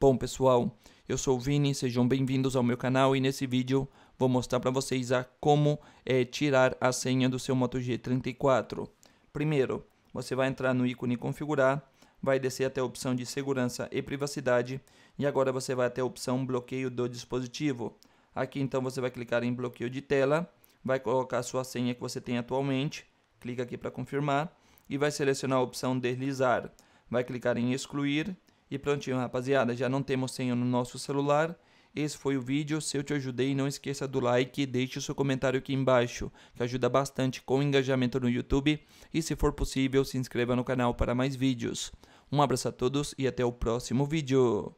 Bom pessoal, eu sou o Vini, sejam bem-vindos ao meu canal e nesse vídeo vou mostrar para vocês a como é, tirar a senha do seu Moto G34. Primeiro, você vai entrar no ícone configurar, vai descer até a opção de segurança e privacidade e agora você vai até a opção bloqueio do dispositivo. Aqui então você vai clicar em bloqueio de tela, vai colocar a sua senha que você tem atualmente, clica aqui para confirmar e vai selecionar a opção deslizar. Vai clicar em excluir e prontinho, rapaziada, já não temos senha no nosso celular. Esse foi o vídeo, se eu te ajudei, não esqueça do like e deixe o seu comentário aqui embaixo, que ajuda bastante com o engajamento no YouTube. E se for possível, se inscreva no canal para mais vídeos. Um abraço a todos e até o próximo vídeo.